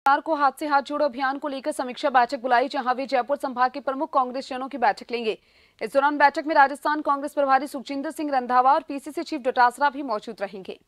सरकार को हाथ से हाथ जोड़ो अभियान को लेकर समीक्षा बैठक बुलाई जहां वे जयपुर संभाग के प्रमुख कांग्रेस जनों की बैठक लेंगे इस दौरान बैठक में राजस्थान कांग्रेस प्रभारी सुखजिंदर सिंह रंधावा और पीसीसी चीफ डोटासरा भी मौजूद रहेंगे